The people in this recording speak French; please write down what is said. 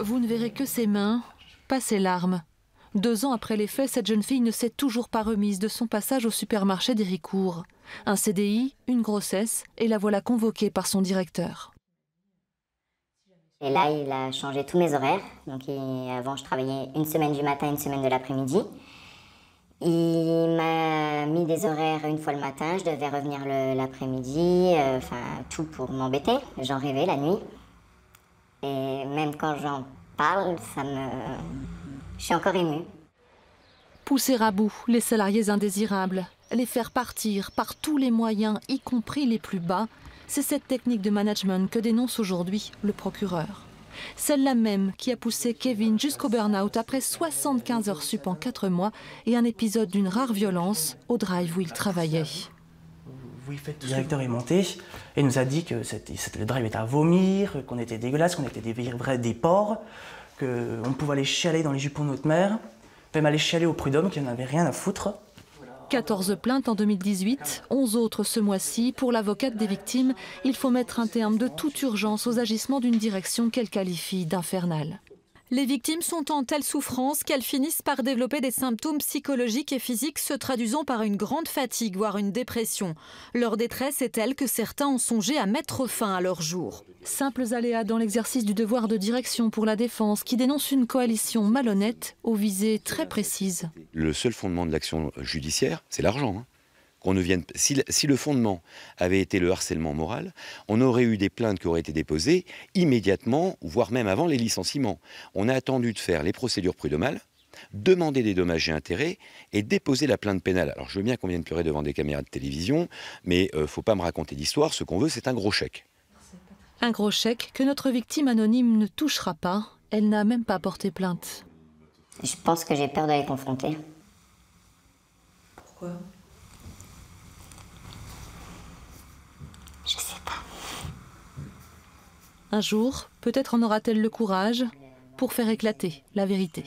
Vous ne verrez que ses mains, pas ses larmes. Deux ans après les faits, cette jeune fille ne s'est toujours pas remise de son passage au supermarché d'Héricourt. Un CDI, une grossesse, et la voilà convoquée par son directeur. Et là, il a changé tous mes horaires. Donc, avant, je travaillais une semaine du matin, une semaine de l'après-midi. Il m'a mis des horaires une fois le matin, je devais revenir l'après-midi, euh, enfin tout pour m'embêter. J'en rêvais la nuit. Et même quand j'en parle, ça me. Je suis encore émue. Pousser à bout les salariés indésirables, les faire partir par tous les moyens, y compris les plus bas, c'est cette technique de management que dénonce aujourd'hui le procureur. Celle-là même qui a poussé Kevin jusqu'au burn-out après 75 heures sup en 4 mois et un épisode d'une rare violence au drive où il travaillait le directeur est monté et nous a dit que c'était, le drive était à vomir, qu'on était dégueulasse, qu'on était des vrais des porcs, qu'on pouvait aller chialer dans les jupons de notre mère, même aller chialer au prud'homme qui n'en avait rien à foutre. 14 plaintes en 2018, 11 autres ce mois-ci. Pour l'avocate des victimes, il faut mettre un terme de toute urgence aux agissements d'une direction qu'elle qualifie d'infernale. Les victimes sont en telle souffrance qu'elles finissent par développer des symptômes psychologiques et physiques se traduisant par une grande fatigue, voire une dépression. Leur détresse est telle que certains ont songé à mettre fin à leur jour. Simples aléas dans l'exercice du devoir de direction pour la défense qui dénonce une coalition malhonnête aux visées très précises. Le seul fondement de l'action judiciaire, c'est l'argent. Hein vienne. Si, le fondement avait été le harcèlement moral, on aurait eu des plaintes qui auraient été déposées immédiatement, voire même avant les licenciements. On a attendu de faire les procédures prud'homales, demander des dommages et intérêts et déposer la plainte pénale. Alors je veux bien qu'on vienne pleurer devant des caméras de télévision, mais ne euh, faut pas me raconter d'histoire. Ce qu'on veut, c'est un gros chèque. Un gros chèque que notre victime anonyme ne touchera pas. Elle n'a même pas porté plainte. Je pense que j'ai peur d'aller confronter. Pourquoi Un jour, peut-être en aura-t-elle le courage pour faire éclater la vérité.